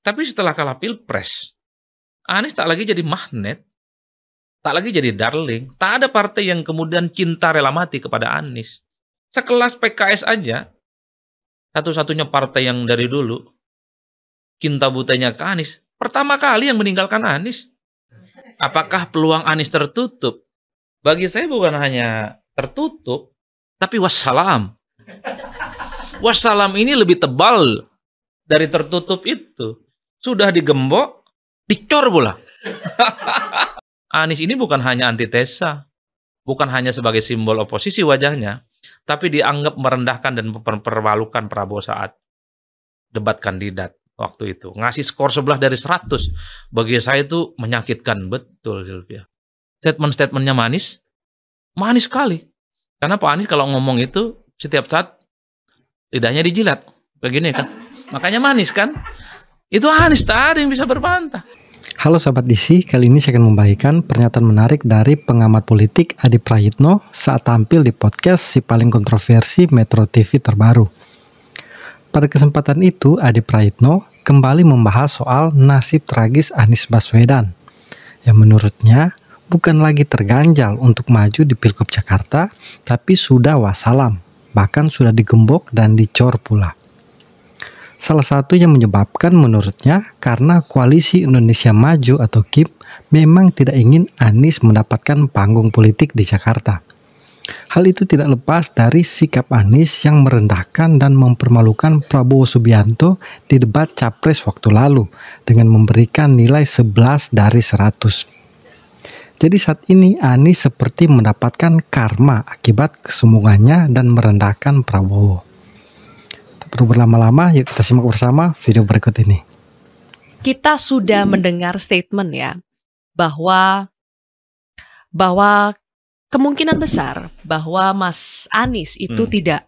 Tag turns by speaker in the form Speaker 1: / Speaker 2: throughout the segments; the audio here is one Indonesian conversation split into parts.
Speaker 1: Tapi setelah kalah pilpres, Anies tak lagi jadi magnet, tak lagi jadi darling, tak ada partai yang kemudian cinta rela mati kepada Anies. Sekelas PKS aja, satu-satunya partai yang dari dulu cinta butanya ke Anies. Pertama kali yang meninggalkan Anies. Apakah peluang Anies tertutup? Bagi saya bukan hanya tertutup, tapi wassalam. Wassalam ini lebih tebal dari tertutup itu sudah digembok, dicor pula. Anies ini bukan hanya antitesa, bukan hanya sebagai simbol oposisi wajahnya, tapi dianggap merendahkan dan mempermalukan Prabowo saat debat kandidat waktu itu. Ngasih skor sebelah dari 100 bagi saya itu menyakitkan betul Sylvia. Statement-statementnya manis, manis sekali. Karena Pak Anies kalau ngomong itu setiap saat lidahnya dijilat begini kan. Makanya manis kan. Itu Anies, tak ada yang bisa berbantah.
Speaker 2: Halo Sobat DC, kali ini saya akan membagikan pernyataan menarik dari pengamat politik Adi Prayitno saat tampil di podcast si paling kontroversi Metro TV terbaru. Pada kesempatan itu, Adi Prayitno kembali membahas soal nasib tragis Anies Baswedan, yang menurutnya bukan lagi terganjal untuk maju di Pilgub Jakarta, tapi sudah wasalam, bahkan sudah digembok dan dicor pula. Salah satu yang menyebabkan menurutnya karena koalisi Indonesia Maju atau KIP memang tidak ingin Anies mendapatkan panggung politik di Jakarta. Hal itu tidak lepas dari sikap Anies yang merendahkan dan mempermalukan Prabowo Subianto di debat Capres waktu lalu dengan memberikan nilai 11 dari 100. Jadi saat ini Anies seperti mendapatkan karma akibat kesemungannya dan merendahkan Prabowo perlu berlama-lama, yuk kita simak bersama video berikut ini.
Speaker 3: Kita sudah mendengar statement ya bahwa bahwa kemungkinan besar bahwa Mas Anies itu hmm. tidak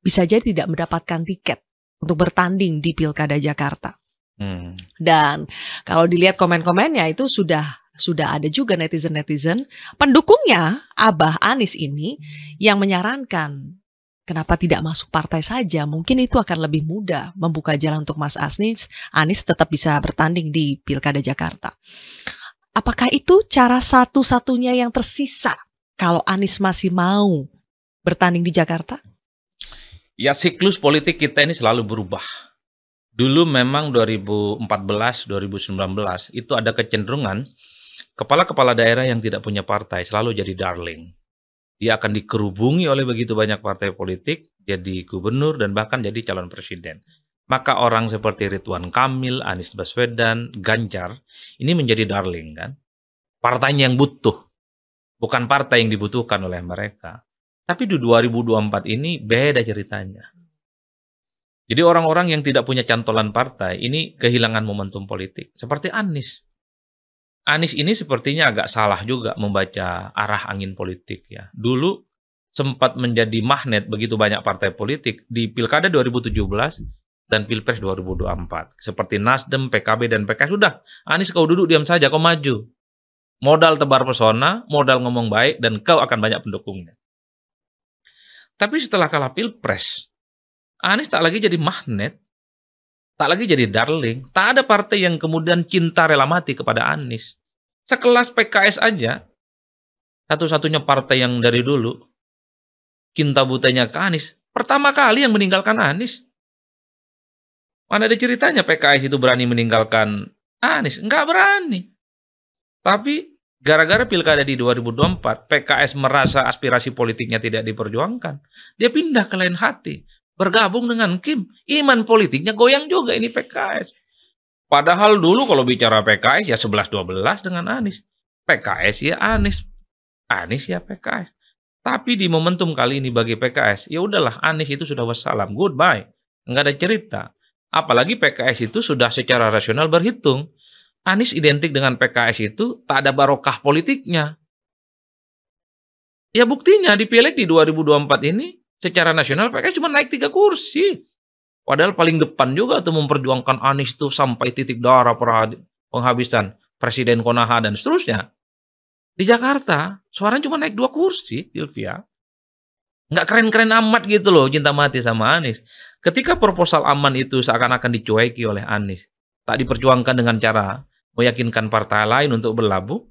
Speaker 3: bisa jadi tidak mendapatkan tiket untuk bertanding di Pilkada Jakarta. Hmm. Dan kalau dilihat komen-komennya itu sudah sudah ada juga netizen-netizen pendukungnya Abah Anies ini yang menyarankan kenapa tidak masuk partai saja? Mungkin itu akan lebih mudah membuka jalan untuk Mas Asnis. Anies tetap bisa bertanding di Pilkada Jakarta. Apakah itu cara satu-satunya yang tersisa kalau Anies masih mau bertanding di Jakarta?
Speaker 1: Ya siklus politik kita ini selalu berubah. Dulu memang 2014, 2019 itu ada kecenderungan kepala-kepala daerah yang tidak punya partai selalu jadi darling dia akan dikerubungi oleh begitu banyak partai politik, jadi gubernur dan bahkan jadi calon presiden. Maka orang seperti Ridwan Kamil, Anies Baswedan, Ganjar ini menjadi darling kan. Partainya yang butuh, bukan partai yang dibutuhkan oleh mereka. Tapi di 2024 ini beda ceritanya. Jadi orang-orang yang tidak punya cantolan partai ini kehilangan momentum politik. Seperti Anies. Anies ini sepertinya agak salah juga membaca arah angin politik ya. Dulu sempat menjadi magnet begitu banyak partai politik di Pilkada 2017 dan Pilpres 2024. Seperti Nasdem, PKB dan PKS sudah Anies kau duduk diam saja kau maju. Modal tebar pesona, modal ngomong baik dan kau akan banyak pendukungnya. Tapi setelah kalah Pilpres, Anies tak lagi jadi magnet, tak lagi jadi darling. Tak ada partai yang kemudian cinta rela mati kepada Anies. Sekelas PKS aja, satu-satunya partai yang dari dulu, cinta butanya ke Anies, pertama kali yang meninggalkan Anies. Mana ada ceritanya PKS itu berani meninggalkan Anies? Nggak berani. Tapi gara-gara pilkada di 2024, PKS merasa aspirasi politiknya tidak diperjuangkan. Dia pindah ke lain hati, bergabung dengan Kim. Iman politiknya goyang juga ini PKS. Padahal dulu kalau bicara PKS ya 11-12 dengan Anies. PKS ya Anies. Anies ya PKS. Tapi di momentum kali ini bagi PKS, ya udahlah Anies itu sudah wassalam, goodbye. Nggak ada cerita. Apalagi PKS itu sudah secara rasional berhitung. Anies identik dengan PKS itu tak ada barokah politiknya. Ya buktinya di pileg di 2024 ini secara nasional PKS cuma naik tiga kursi. Padahal paling depan juga tuh memperjuangkan Anies itu sampai titik darah penghabisan Presiden Konaha dan seterusnya. Di Jakarta, suaranya cuma naik dua kursi, Sylvia. Nggak keren-keren amat gitu loh cinta mati sama Anies. Ketika proposal aman itu seakan-akan dicueki oleh Anies, tak diperjuangkan dengan cara meyakinkan partai lain untuk berlabuh,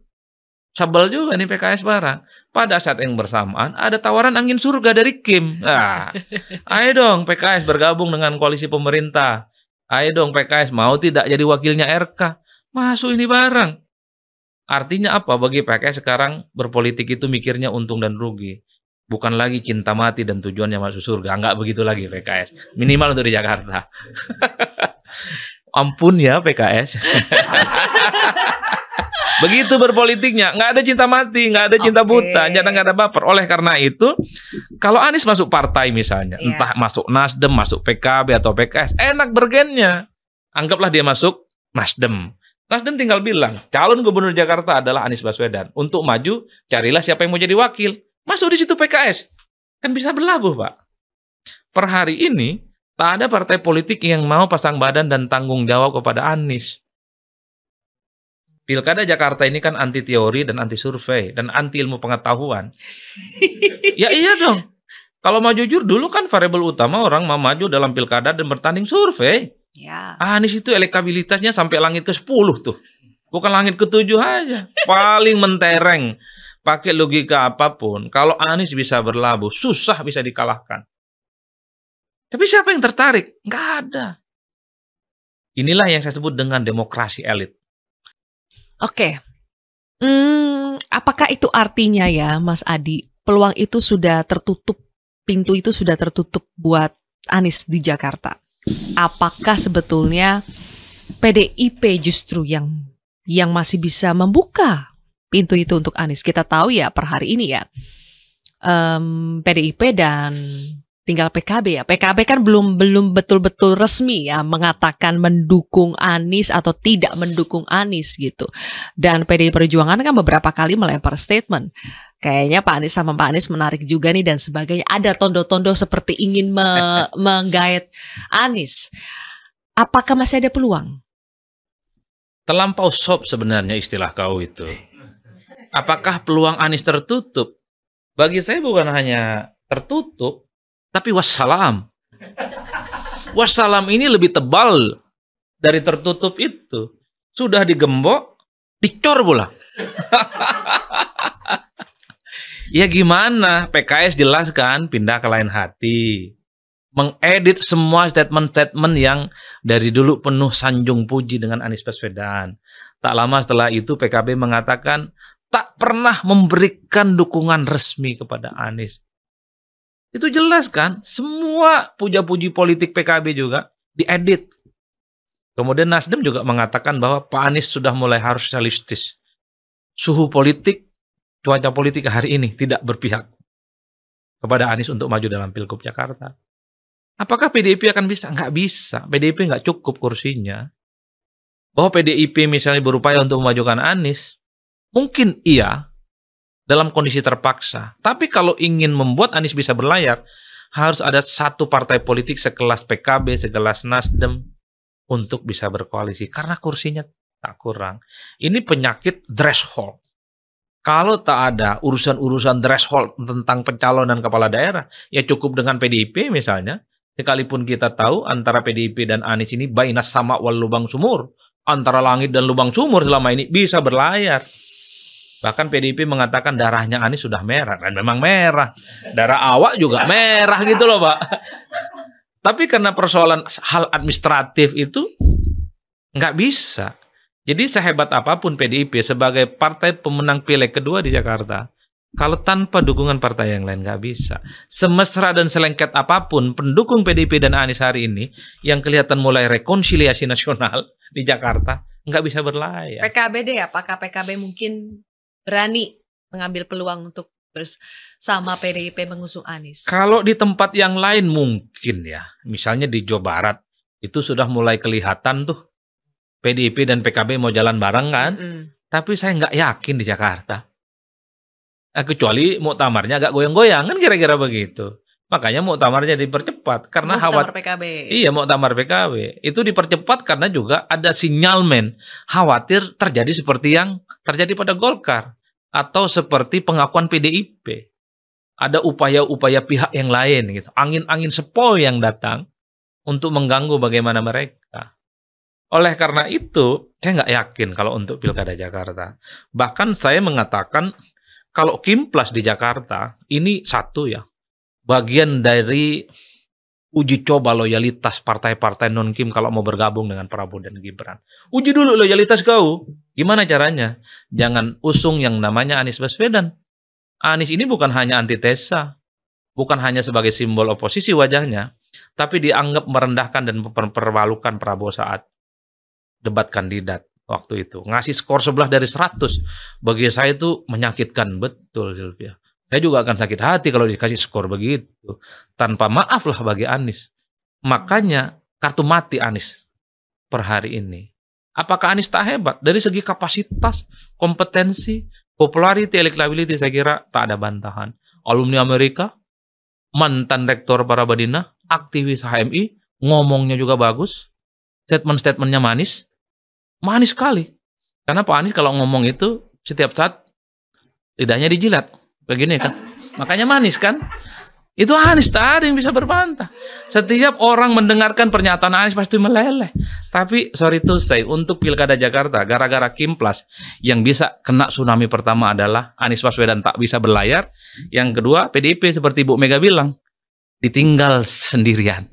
Speaker 1: Sebel juga nih PKS barang. Pada saat yang bersamaan ada tawaran angin surga dari Kim. Nah, ayo dong PKS bergabung dengan koalisi pemerintah. Ayo dong PKS mau tidak jadi wakilnya RK. Masuk ini barang. Artinya apa bagi PKS sekarang berpolitik itu mikirnya untung dan rugi. Bukan lagi cinta mati dan tujuannya masuk surga. Enggak begitu lagi PKS. Minimal untuk di Jakarta. Ampun ya PKS. Begitu berpolitiknya, nggak ada cinta mati, nggak ada cinta okay. buta, jangan nggak ada baper. Oleh karena itu, kalau Anies masuk partai misalnya, yeah. entah masuk Nasdem, masuk PKB atau PKS, enak bergennya. Anggaplah dia masuk Nasdem. Nasdem tinggal bilang, calon gubernur Jakarta adalah Anies Baswedan. Untuk maju, carilah siapa yang mau jadi wakil. Masuk di situ PKS. Kan bisa berlabuh, Pak. Per hari ini, tak ada partai politik yang mau pasang badan dan tanggung jawab kepada Anies. Pilkada Jakarta ini kan anti teori dan anti survei dan anti ilmu pengetahuan. ya iya dong. Kalau mau jujur dulu kan variabel utama orang mau maju dalam pilkada dan bertanding survei. Ya. Anies ah, itu elektabilitasnya sampai langit ke 10 tuh. Bukan langit ke 7 aja. Paling mentereng. Pakai logika apapun. Kalau Anies bisa berlabuh, susah bisa dikalahkan. Tapi siapa yang tertarik? Nggak ada. Inilah yang saya sebut dengan demokrasi elit. Oke. Hmm,
Speaker 3: apakah itu artinya ya, Mas Adi, peluang itu sudah tertutup, pintu itu sudah tertutup buat Anies di Jakarta? Apakah sebetulnya PDIP justru yang yang masih bisa membuka pintu itu untuk Anies. Kita tahu ya per hari ini ya um, PDIP dan tinggal PKB ya. PKB kan belum belum betul-betul resmi ya mengatakan mendukung Anies atau tidak mendukung Anies gitu. Dan PDI Perjuangan kan beberapa kali melempar statement. Kayaknya Pak Anies sama Pak Anies menarik juga nih dan sebagainya. Ada tondo-tondo seperti ingin me menggait Anies. Apakah masih ada peluang?
Speaker 1: Terlampau sop sebenarnya istilah kau itu. Apakah peluang Anies tertutup? Bagi saya bukan hanya tertutup, tapi wassalam. Wassalam ini lebih tebal dari tertutup itu. Sudah digembok, dicor pula. ya gimana? PKS jelaskan pindah ke lain hati. Mengedit semua statement-statement yang dari dulu penuh sanjung puji dengan Anies Baswedan. Tak lama setelah itu PKB mengatakan tak pernah memberikan dukungan resmi kepada Anies. Itu jelas kan, semua puja-puji politik PKB juga diedit. Kemudian Nasdem juga mengatakan bahwa Pak Anies sudah mulai harus realistis. Suhu politik, cuaca politik hari ini tidak berpihak kepada Anies untuk maju dalam Pilgub Jakarta. Apakah PDIP akan bisa? Nggak bisa. PDIP nggak cukup kursinya. Bahwa oh, PDIP misalnya berupaya untuk memajukan Anies, mungkin iya, dalam kondisi terpaksa. Tapi kalau ingin membuat Anies bisa berlayar, harus ada satu partai politik sekelas PKB, sekelas Nasdem untuk bisa berkoalisi karena kursinya tak kurang. Ini penyakit threshold. Kalau tak ada urusan-urusan threshold tentang pencalonan kepala daerah, ya cukup dengan PDIP misalnya. Sekalipun kita tahu antara PDIP dan Anies ini bainas sama wal lubang sumur, antara langit dan lubang sumur selama ini bisa berlayar. Bahkan PDIP mengatakan darahnya Anies sudah merah dan memang merah. Darah awak juga merah gitu loh, Pak. Tapi karena persoalan hal administratif itu nggak bisa. Jadi sehebat apapun PDIP sebagai partai pemenang pileg kedua di Jakarta, kalau tanpa dukungan partai yang lain nggak bisa. Semesra dan selengket apapun pendukung PDIP dan Anies hari ini yang kelihatan mulai rekonsiliasi nasional di Jakarta nggak bisa berlayar.
Speaker 3: PKB deh, ya? apakah PKB mungkin berani mengambil peluang untuk bersama PDIP mengusung Anies?
Speaker 1: Kalau di tempat yang lain mungkin ya, misalnya di Jawa Barat itu sudah mulai kelihatan tuh PDIP dan PKB mau jalan bareng kan, mm. tapi saya nggak yakin di Jakarta. Nah, kecuali tamarnya agak goyang-goyang kan kira-kira begitu. Makanya mau muktamarnya dipercepat karena muktamar khawatir.
Speaker 3: PKB. Iya,
Speaker 1: mau muktamar PKB. Itu dipercepat karena juga ada sinyalmen khawatir terjadi seperti yang terjadi pada Golkar atau seperti pengakuan PDIP. Ada upaya-upaya pihak yang lain gitu. Angin-angin sepoi yang datang untuk mengganggu bagaimana mereka. Oleh karena itu, saya nggak yakin kalau untuk Pilkada Jakarta. Bahkan saya mengatakan kalau Kimplas di Jakarta ini satu ya, bagian dari uji coba loyalitas partai-partai non Kim kalau mau bergabung dengan Prabowo dan Gibran. Uji dulu loyalitas kau. Gimana caranya? Jangan usung yang namanya Anies Baswedan. Anies ini bukan hanya antitesa, bukan hanya sebagai simbol oposisi wajahnya, tapi dianggap merendahkan dan mempermalukan Prabowo saat debat kandidat waktu itu. Ngasih skor sebelah dari 100 bagi saya itu menyakitkan betul Sylvia. Saya juga akan sakit hati kalau dikasih skor begitu. Tanpa maaf lah bagi Anies. Makanya kartu mati Anies per hari ini. Apakah Anies tak hebat? Dari segi kapasitas, kompetensi, popularity, electability saya kira tak ada bantahan. Alumni Amerika, mantan rektor para badina, aktivis HMI, ngomongnya juga bagus, statement-statementnya manis, manis sekali. Karena Pak Anies kalau ngomong itu setiap saat lidahnya dijilat. Begini kan. Makanya manis kan? Itu Anis tadi yang bisa berbantah. Setiap orang mendengarkan pernyataan Anis pasti meleleh. Tapi sorry to say, untuk pilkada Jakarta, gara-gara Kimplas, yang bisa kena tsunami pertama adalah Anis Baswedan tak bisa berlayar. Yang kedua, PDIP seperti Bu Mega bilang, ditinggal sendirian.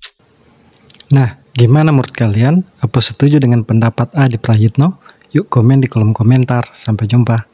Speaker 2: nah, gimana menurut kalian? Apa setuju dengan pendapat Adi Prayitno? Yuk komen di kolom komentar. Sampai jumpa.